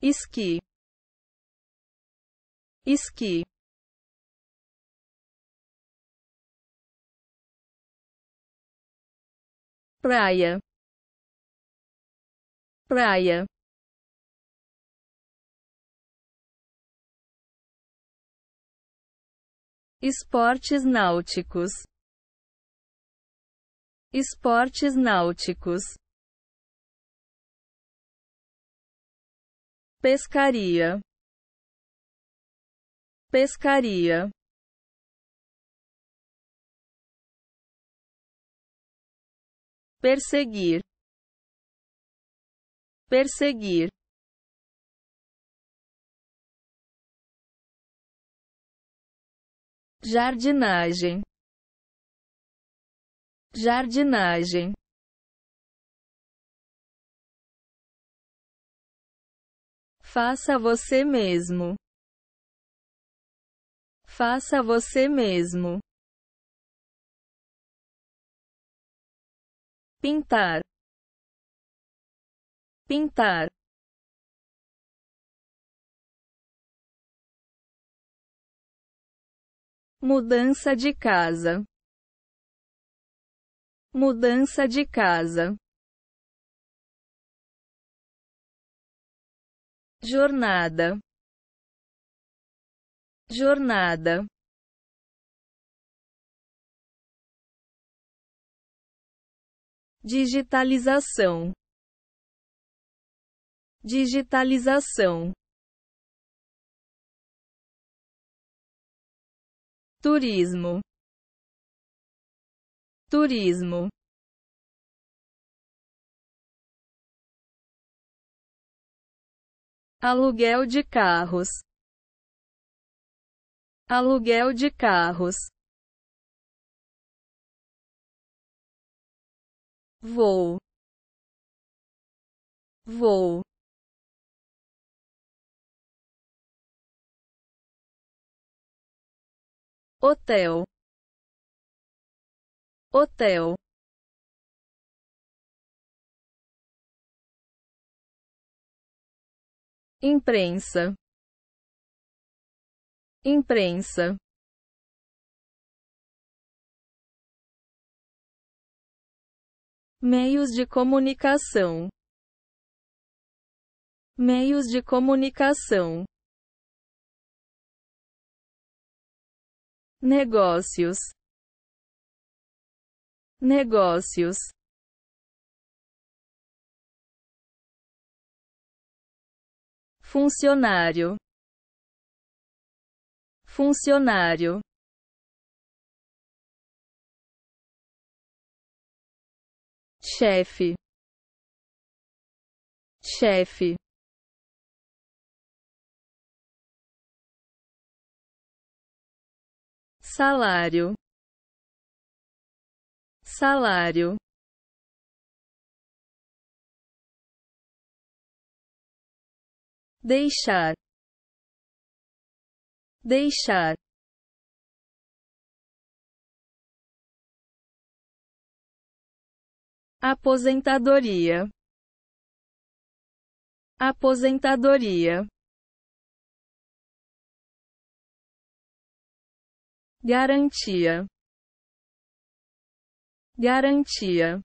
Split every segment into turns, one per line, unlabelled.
esqui esqui praia praia esportes náuticos esportes náuticos pescaria, pescaria. perseguir, perseguir. Jardinagem, jardinagem. Faça você mesmo. Faça você mesmo. Pintar. Pintar. Mudança de casa. Mudança de casa. jornada, jornada. Digitalização, digitalização. Turismo, turismo. aluguel de carros, aluguel de carros, voo, voo. Hotel, hotel. imprensa, imprensa. Meios de comunicação. Meios de comunicação. Negócios. Negócios. funcionário, funcionário. chefe, chefe, salário, salário. deixar deixar aposentadoria aposentadoria garantia garantia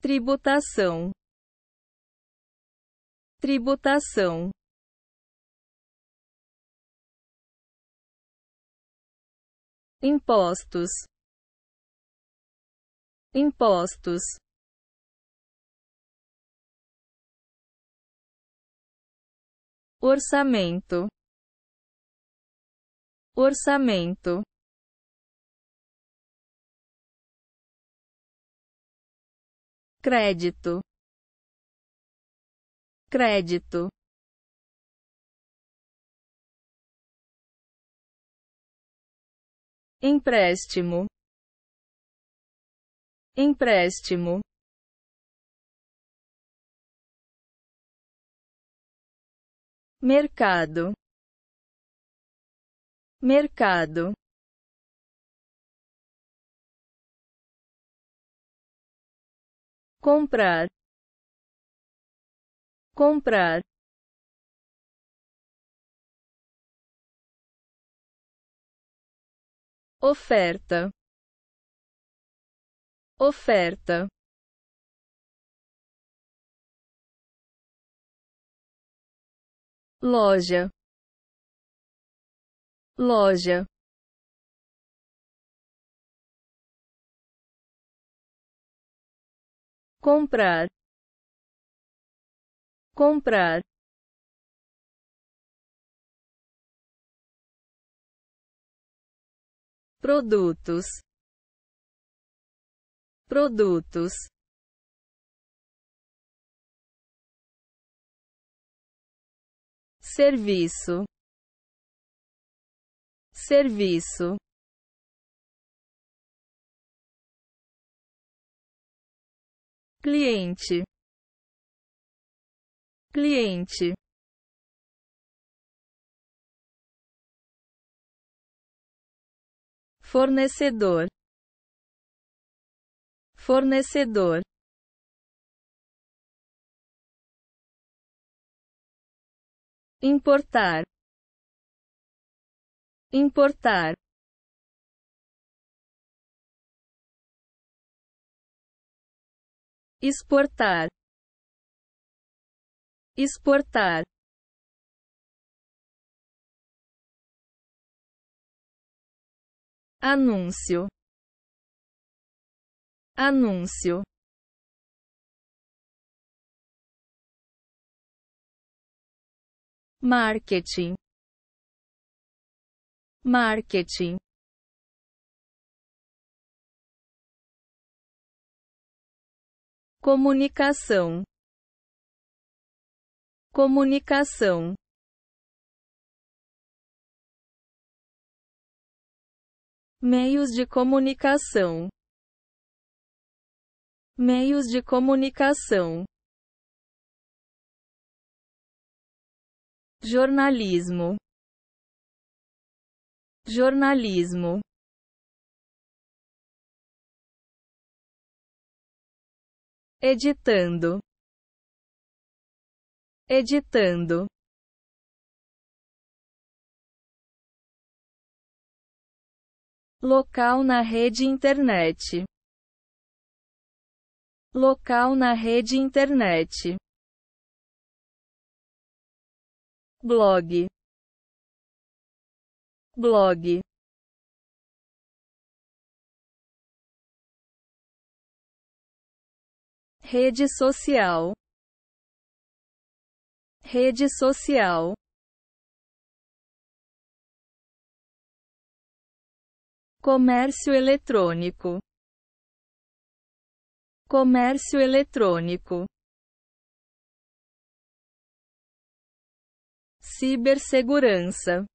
tributação, tributação. impostos, impostos. Orçamento, orçamento. crédito, crédito. empréstimo, empréstimo. mercado, mercado. comprar, comprar, oferta, oferta. Loja, loja. comprar, comprar, produtos, produtos. Serviço, serviço. cliente, cliente, fornecedor, fornecedor. Importar, importar. exportar, exportar. Anúncio. Anúncio. Marketing. Marketing. comunicação, comunicação. Meios de comunicação. Meios de comunicação. Jornalismo. Jornalismo. editando, editando. Local na rede internet. Local na rede internet. Blog. Blog. rede social, rede social. Comércio eletrônico. Comércio eletrônico. Cibersegurança.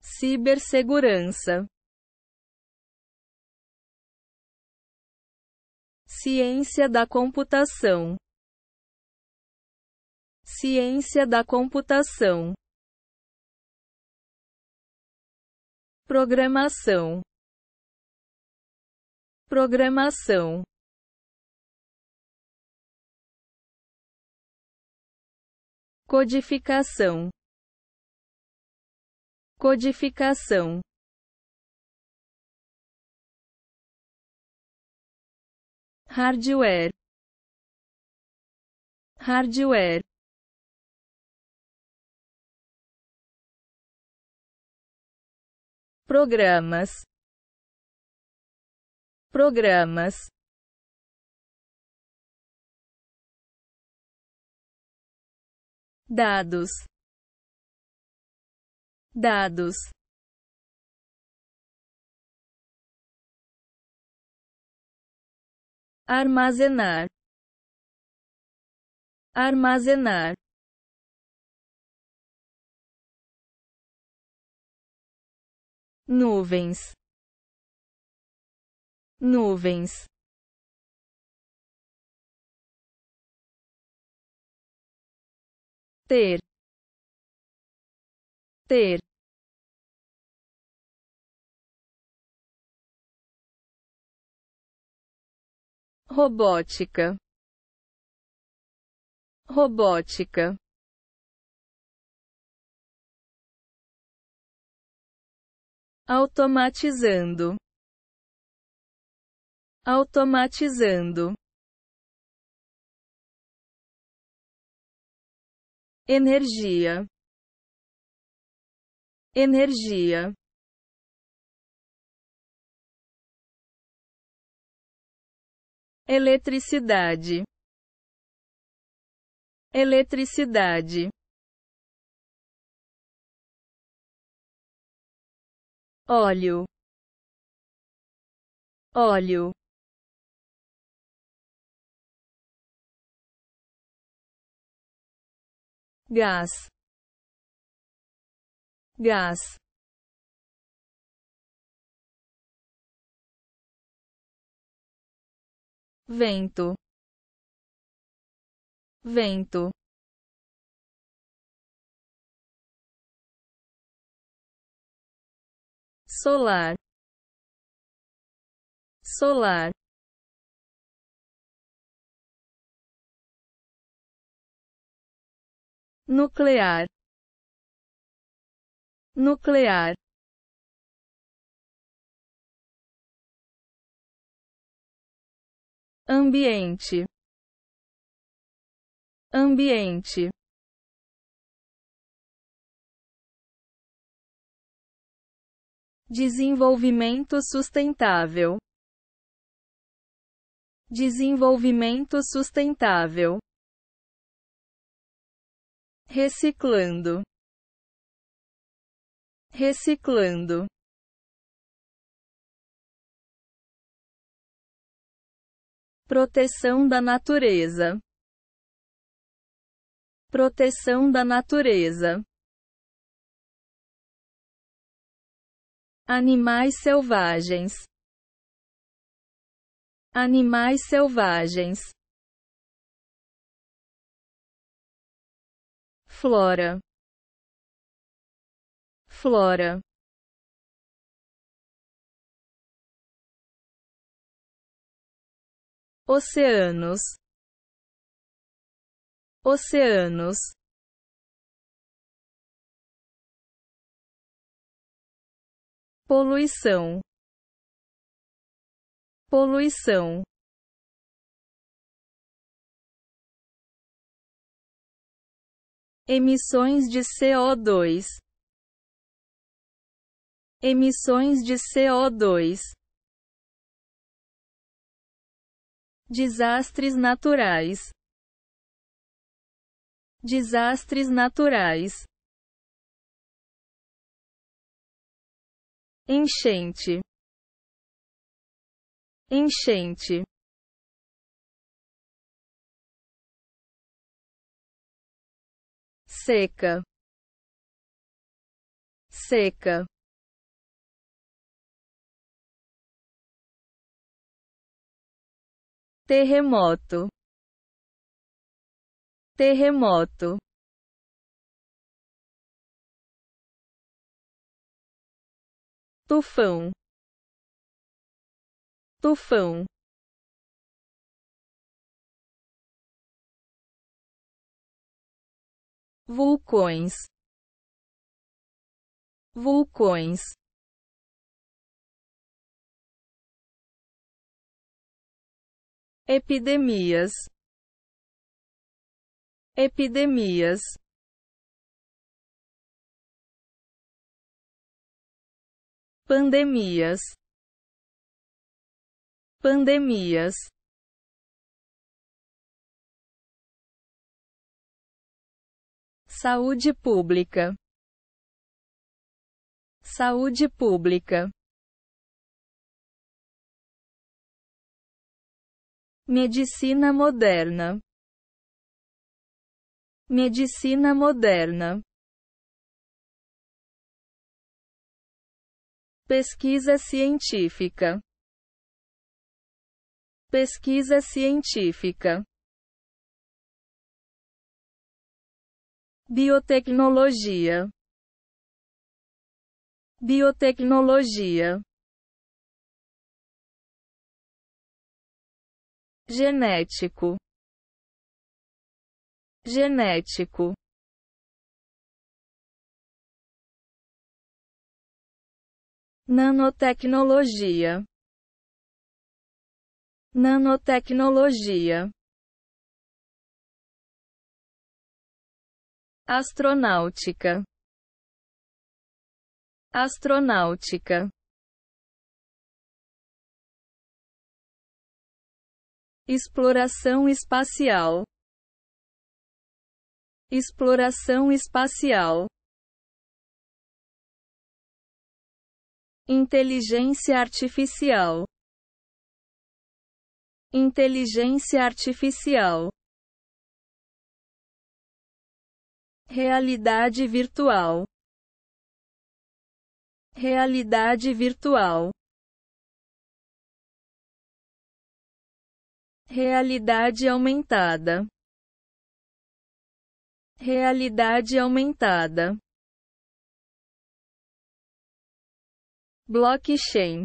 Cibersegurança. Ciência da computação. Ciência da computação. Programação. Programação. Codificação. Codificação. hardware hardware programas programas dados dados armazenar, armazenar. nuvens, nuvens. ter, ter, robótica, robótica. automatizando, automatizando, energia, energia. eletricidade, eletricidade, óleo, óleo. gás, gás, vento, vento. Solar, solar. nuclear nuclear ambiente ambiente desenvolvimento sustentável desenvolvimento sustentável reciclando reciclando Proteção da natureza. Proteção da natureza. Animais selvagens. Animais selvagens. Flora. Flora. oceanos, oceanos. Poluição, poluição. Emissões de CO2 Emissões de CO2 Desastres naturais. Desastres naturais. Enchente. Enchente. Seca. Seca. terremoto, terremoto. Tufão, tufão. vulcões, vulcões. epidemias, epidemias. Pandemias, pandemias. Saúde pública. Saúde pública. Medicina moderna. Medicina moderna. Pesquisa científica. Pesquisa científica. Biotecnologia. Biotecnologia. genético, genético. Nanotecnologia, nanotecnologia. Astronáutica, astronáutica. Exploração espacial. Exploração espacial. Inteligência artificial. Inteligência artificial. Realidade virtual. Realidade virtual. Realidade aumentada. Realidade aumentada. Blockchain.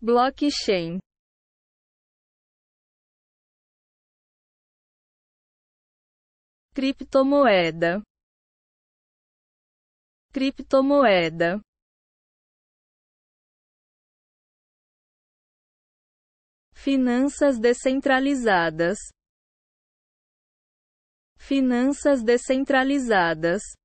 Blockchain. Criptomoeda. Criptomoeda. Finanças descentralizadas. Finanças descentralizadas